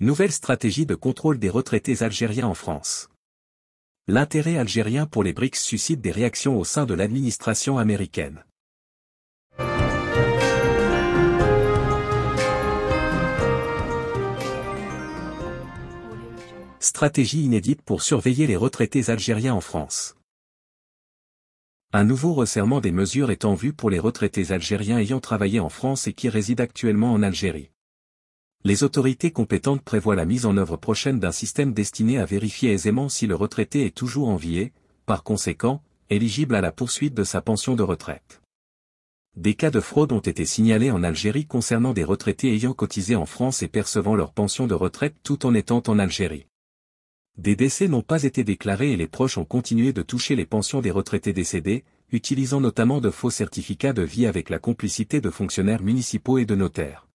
Nouvelle stratégie de contrôle des retraités algériens en France. L'intérêt algérien pour les BRICS suscite des réactions au sein de l'administration américaine. Stratégie inédite pour surveiller les retraités algériens en France. Un nouveau resserrement des mesures est en vue pour les retraités algériens ayant travaillé en France et qui résident actuellement en Algérie. Les autorités compétentes prévoient la mise en œuvre prochaine d'un système destiné à vérifier aisément si le retraité est toujours envié, par conséquent, éligible à la poursuite de sa pension de retraite. Des cas de fraude ont été signalés en Algérie concernant des retraités ayant cotisé en France et percevant leur pension de retraite tout en étant en Algérie. Des décès n'ont pas été déclarés et les proches ont continué de toucher les pensions des retraités décédés, utilisant notamment de faux certificats de vie avec la complicité de fonctionnaires municipaux et de notaires.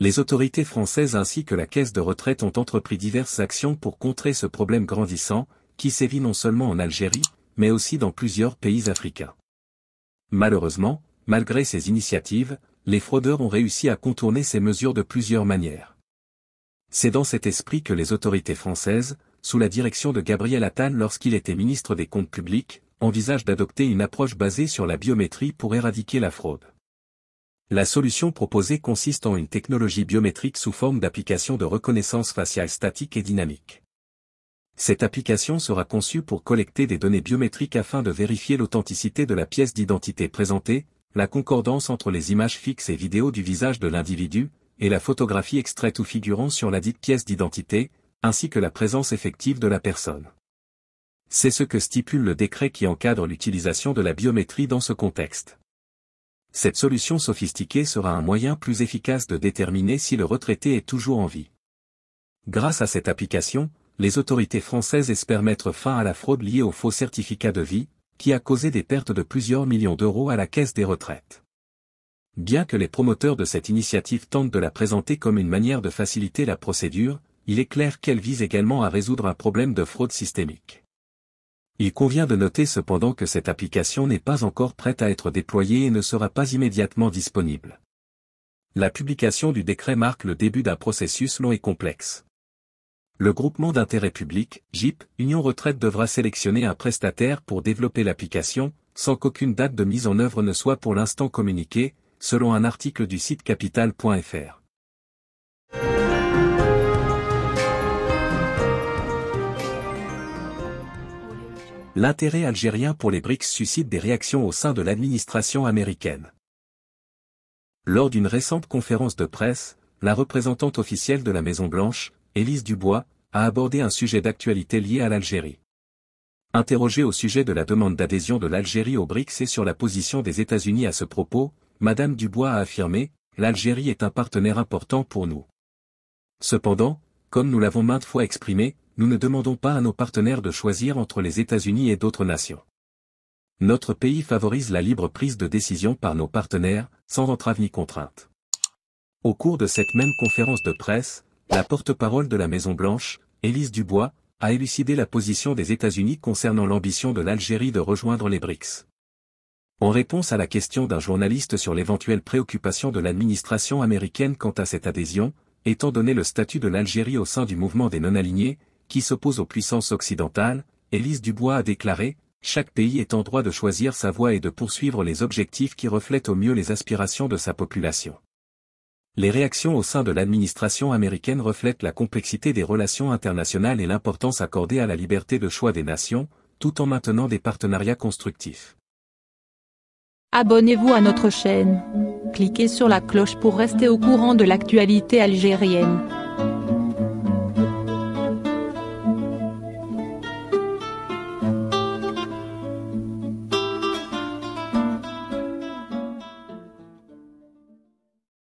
Les autorités françaises ainsi que la Caisse de retraite ont entrepris diverses actions pour contrer ce problème grandissant, qui sévit non seulement en Algérie, mais aussi dans plusieurs pays africains. Malheureusement, malgré ces initiatives, les fraudeurs ont réussi à contourner ces mesures de plusieurs manières. C'est dans cet esprit que les autorités françaises, sous la direction de Gabriel Attal lorsqu'il était ministre des Comptes publics, envisagent d'adopter une approche basée sur la biométrie pour éradiquer la fraude. La solution proposée consiste en une technologie biométrique sous forme d'application de reconnaissance faciale statique et dynamique. Cette application sera conçue pour collecter des données biométriques afin de vérifier l'authenticité de la pièce d'identité présentée, la concordance entre les images fixes et vidéos du visage de l'individu, et la photographie extraite ou figurant sur la dite pièce d'identité, ainsi que la présence effective de la personne. C'est ce que stipule le décret qui encadre l'utilisation de la biométrie dans ce contexte cette solution sophistiquée sera un moyen plus efficace de déterminer si le retraité est toujours en vie. Grâce à cette application, les autorités françaises espèrent mettre fin à la fraude liée aux faux certificats de vie, qui a causé des pertes de plusieurs millions d'euros à la caisse des retraites. Bien que les promoteurs de cette initiative tentent de la présenter comme une manière de faciliter la procédure, il est clair qu'elle vise également à résoudre un problème de fraude systémique. Il convient de noter cependant que cette application n'est pas encore prête à être déployée et ne sera pas immédiatement disponible. La publication du décret marque le début d'un processus long et complexe. Le groupement d'intérêt public, JIP, Union Retraite devra sélectionner un prestataire pour développer l'application, sans qu'aucune date de mise en œuvre ne soit pour l'instant communiquée, selon un article du site capital.fr. l'intérêt algérien pour les BRICS suscite des réactions au sein de l'administration américaine. Lors d'une récente conférence de presse, la représentante officielle de la Maison-Blanche, Élise Dubois, a abordé un sujet d'actualité lié à l'Algérie. Interrogée au sujet de la demande d'adhésion de l'Algérie aux BRICS et sur la position des États-Unis à ce propos, Madame Dubois a affirmé, L'Algérie est un partenaire important pour nous. Cependant, comme nous l'avons maintes fois exprimé, nous ne demandons pas à nos partenaires de choisir entre les États-Unis et d'autres nations. Notre pays favorise la libre prise de décision par nos partenaires, sans entrave ni contrainte. Au cours de cette même conférence de presse, la porte-parole de la Maison-Blanche, Élise Dubois, a élucidé la position des États-Unis concernant l'ambition de l'Algérie de rejoindre les BRICS. En réponse à la question d'un journaliste sur l'éventuelle préoccupation de l'administration américaine quant à cette adhésion, étant donné le statut de l'Algérie au sein du mouvement des non-alignés, qui s'oppose aux puissances occidentales, Elise Dubois a déclaré, chaque pays est en droit de choisir sa voie et de poursuivre les objectifs qui reflètent au mieux les aspirations de sa population. Les réactions au sein de l'administration américaine reflètent la complexité des relations internationales et l'importance accordée à la liberté de choix des nations, tout en maintenant des partenariats constructifs. Abonnez-vous à notre chaîne. Cliquez sur la cloche pour rester au courant de l'actualité algérienne.